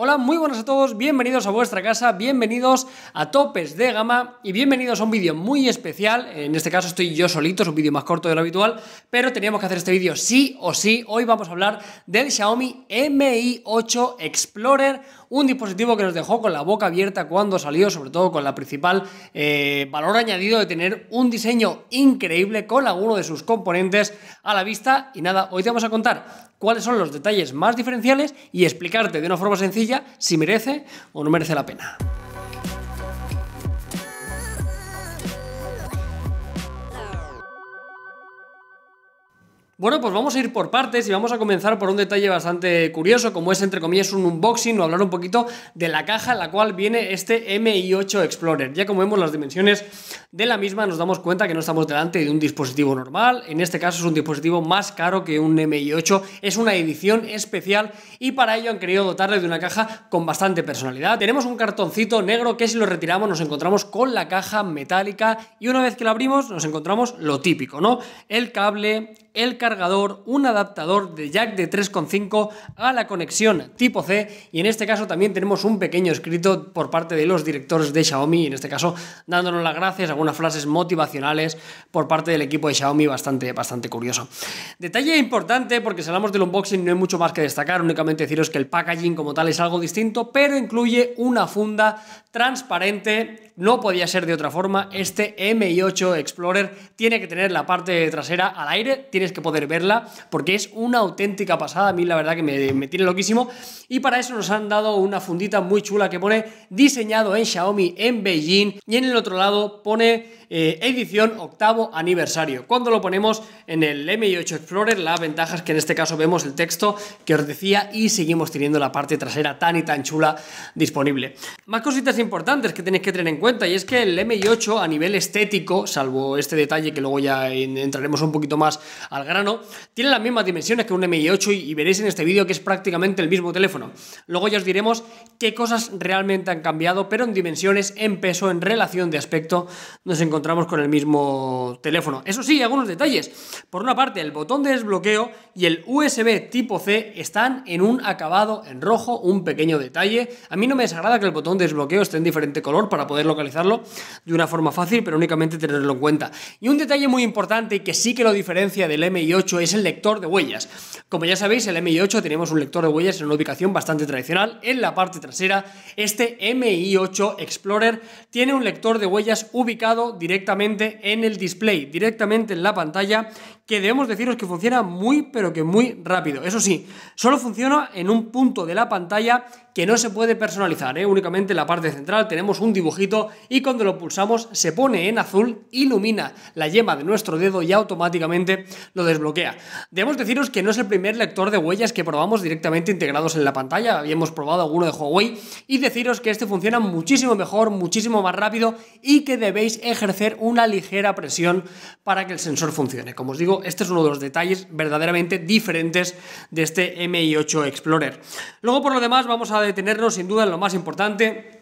Hola, muy buenas a todos, bienvenidos a vuestra casa, bienvenidos a Topes de Gama y bienvenidos a un vídeo muy especial. En este caso estoy yo solito, es un vídeo más corto de lo habitual, pero teníamos que hacer este vídeo sí o sí. Hoy vamos a hablar del Xiaomi Mi 8 Explorer, un dispositivo que nos dejó con la boca abierta cuando salió, sobre todo con la principal eh, valor añadido de tener un diseño increíble con alguno de sus componentes a la vista. Y nada, hoy te vamos a contar cuáles son los detalles más diferenciales y explicarte de una forma sencilla si merece o no merece la pena. Bueno, pues vamos a ir por partes y vamos a comenzar por un detalle bastante curioso, como es entre comillas un unboxing o hablar un poquito de la caja en la cual viene este MI8 Explorer. Ya como vemos las dimensiones de la misma, nos damos cuenta que no estamos delante de un dispositivo normal, en este caso es un dispositivo más caro que un MI8, es una edición especial y para ello han querido dotarle de una caja con bastante personalidad. Tenemos un cartoncito negro que si lo retiramos nos encontramos con la caja metálica y una vez que la abrimos nos encontramos lo típico, ¿no? El cable, el cartón cargador, un adaptador de jack de 3.5 a la conexión tipo C y en este caso también tenemos un pequeño escrito por parte de los directores de Xiaomi, en este caso dándonos las gracias, algunas frases motivacionales por parte del equipo de Xiaomi bastante, bastante curioso. Detalle importante porque si hablamos del unboxing no hay mucho más que destacar, únicamente deciros que el packaging como tal es algo distinto, pero incluye una funda transparente no podía ser de otra forma, este MI8 Explorer tiene que tener la parte trasera al aire, tienes que poder verla, porque es una auténtica pasada, a mí la verdad que me, tiene loquísimo, y para eso nos han dado una fundita muy chula que pone diseñado en Xiaomi en Beijing, y en el otro lado pone eh, edición octavo aniversario. Cuando lo ponemos en el MI8 Explorer, la ventaja es que en este caso vemos el texto que os decía y seguimos teniendo la parte trasera tan y tan chula disponible. Más cositas importantes que tenéis que tener en cuenta, y es que el MI8 a nivel estético, salvo este detalle que luego ya entraremos un poquito más al grano, tiene las mismas dimensiones que un MI8 y, veréis en este vídeo que es prácticamente el mismo teléfono. Luego ya os diremos qué cosas realmente han cambiado, pero en dimensiones, en peso, en relación de aspecto, nos encontramos con el mismo teléfono. Eso sí, algunos detalles. Por una parte, el botón de desbloqueo y el USB tipo C están en un acabado en rojo, un pequeño detalle. A mí no me desagrada que el botón de desbloqueo esté en diferente color para poderlo localizarlo de una forma fácil, pero únicamente tenerlo en cuenta. Y un detalle muy importante que sí que lo diferencia del MI8 es el lector de huellas. Como ya sabéis, el MI8 tenemos un lector de huellas en una ubicación bastante tradicional, en la parte trasera. Este MI8 Explorer tiene un lector de huellas ubicado directamente en el display, directamente en la pantalla que debemos deciros que funciona muy, pero que muy rápido. Eso sí, solo funciona en un punto de la pantalla que no se puede personalizar, ¿eh? únicamente en la parte central tenemos un dibujito y cuando lo pulsamos se pone en azul, ilumina la yema de nuestro dedo y automáticamente lo desbloquea. Debemos deciros que no es el primer lector de huellas que probamos directamente integrados en la pantalla, habíamos probado alguno de Huawei y deciros que este funciona muchísimo mejor, muchísimo más rápido y que debéis ejercer una ligera presión para que el sensor funcione. Como os digo, este es uno de los detalles verdaderamente diferentes de este MI8 Explorer. Luego, por lo demás, vamos a detenernos sin duda en lo más importante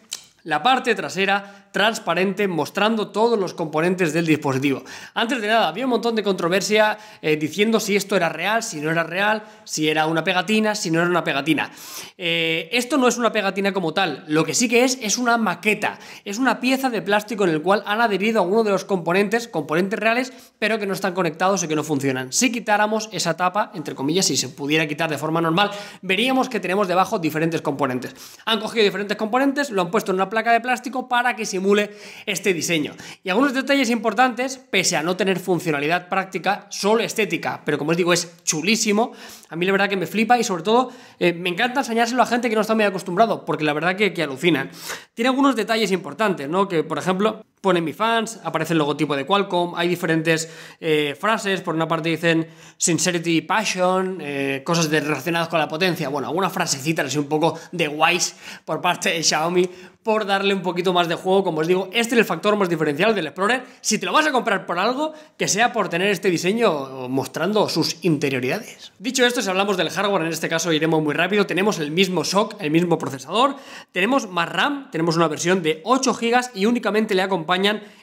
la parte trasera transparente mostrando todos los componentes del dispositivo. Antes de nada, había un montón de controversia eh, diciendo si esto era real, si no era real, si era una pegatina, si no era una pegatina. Eh, esto no es una pegatina como tal, lo que sí que es es una maqueta, es una pieza de plástico en el cual han adherido algunos de los componentes, componentes reales, pero que no están conectados y que no funcionan. Si quitáramos esa tapa, entre comillas, si se pudiera quitar de forma normal, veríamos que tenemos debajo diferentes componentes. Han cogido diferentes componentes, lo han puesto en una de plástico para que simule este diseño. Y algunos detalles importantes, pese a no tener funcionalidad práctica, solo estética, pero como os digo, es chulísimo. A mí la verdad que me flipa y sobre todo eh, me encanta enseñárselo a gente que no está muy acostumbrado, porque la verdad que, que alucinan. Tiene algunos detalles importantes, ¿no? Que por ejemplo, en mi fans, aparece el logotipo de Qualcomm, hay diferentes eh, frases, por una parte dicen sincerity, passion, eh, cosas relacionadas con la potencia, bueno, alguna frasecita así un poco de guays por parte de Xiaomi por darle un poquito más de juego, como os digo, este es el factor más diferencial del Explorer, si te lo vas a comprar por algo, que sea por tener este diseño mostrando sus interioridades. Dicho esto, si hablamos del hardware, en este caso iremos muy rápido, tenemos el mismo SOC, el mismo procesador, tenemos más RAM, tenemos una versión de 8 GB y únicamente le acompaña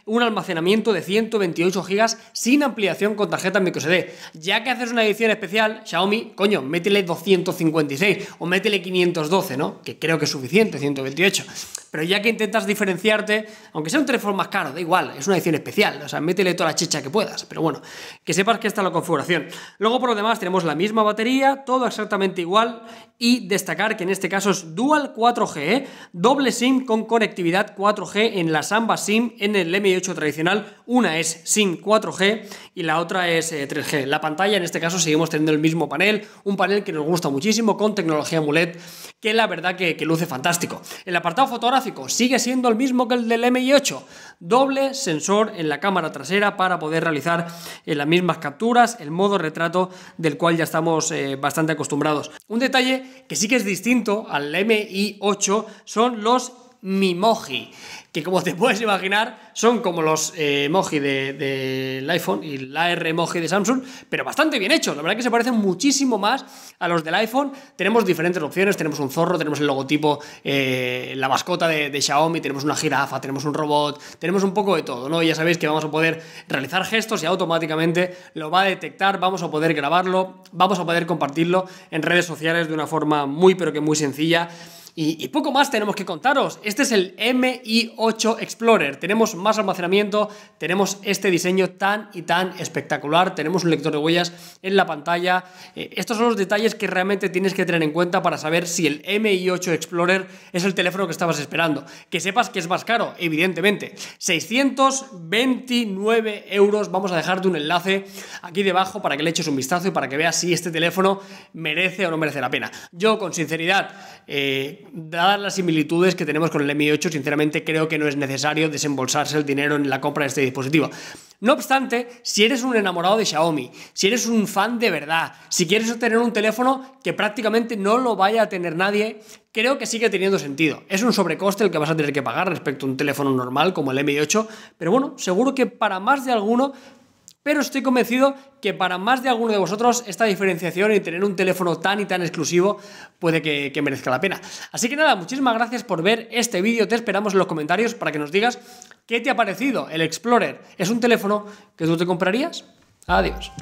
un almacenamiento de 128 GB sin ampliación con tarjeta microSD. Ya que haces una edición especial, Xiaomi, coño, métele 256 o métele 512, ¿no? Que creo que es suficiente, 128. Pero ya que intentas diferenciarte, aunque sea un teléfono más caro, da igual, es una edición especial, o sea, métele toda la chicha que puedas, pero bueno, que sepas que esta es la configuración. Luego por lo demás tenemos la misma batería, todo exactamente igual y destacar que en este caso es dual 4G, ¿eh? doble SIM con conectividad 4G en las ambas SIM en el mi 8 tradicional. Una es SIM 4G y la otra es 3G. Eh, la pantalla, en este caso, seguimos teniendo el mismo panel, un panel que nos gusta muchísimo con tecnología AMOLED, que la verdad que, luce fantástico. El apartado fotográfico sigue siendo el mismo que el del mi 8 Doble sensor en la cámara trasera para poder realizar eh, las mismas capturas, el modo retrato del cual ya estamos eh, bastante acostumbrados. Un detalle que sí que es distinto al MI8 son los mi Moji, que como te puedes imaginar son como los eh, Moji emoji del de, iPhone y la R emoji de Samsung, pero bastante bien hechos. La verdad es que se parecen muchísimo más a los del iPhone. Tenemos diferentes opciones, tenemos un zorro, tenemos el logotipo, eh, la mascota de, Xiaomi, tenemos una jirafa, tenemos un robot, tenemos un poco de todo, ¿no? ya sabéis que vamos a poder realizar gestos y automáticamente lo va a detectar, vamos a poder grabarlo, vamos a poder compartirlo en redes sociales de una forma muy pero que muy sencilla. Y, poco más tenemos que contaros. Este es el MI8 Explorer. Tenemos más almacenamiento, tenemos este diseño tan y tan espectacular, tenemos un lector de huellas en la pantalla. Eh, estos son los detalles que realmente tienes que tener en cuenta para saber si el MI8 Explorer es el teléfono que estabas esperando. Que sepas que es más caro, evidentemente. 629 euros. Vamos a dejarte un enlace aquí debajo para que le eches un vistazo y para que veas si este teléfono merece o no merece la pena. Yo, con sinceridad, eh, dadas las similitudes que tenemos con el Mi 8, sinceramente creo que no es necesario desembolsarse el dinero en la compra de este dispositivo. No obstante, si eres un enamorado de Xiaomi, si eres un fan de verdad, si quieres obtener un teléfono que prácticamente no lo vaya a tener nadie, creo que sigue teniendo sentido. Es un sobrecoste el que vas a tener que pagar respecto a un teléfono normal como el Mi 8, pero bueno, seguro que para más de alguno pero estoy convencido que para más de alguno de vosotros esta diferenciación y tener un teléfono tan y tan exclusivo puede que, merezca la pena. Así que nada, muchísimas gracias por ver este vídeo. Te esperamos en los comentarios para que nos digas qué te ha parecido el Explorer. ¿Es un teléfono que tú te comprarías? Adiós.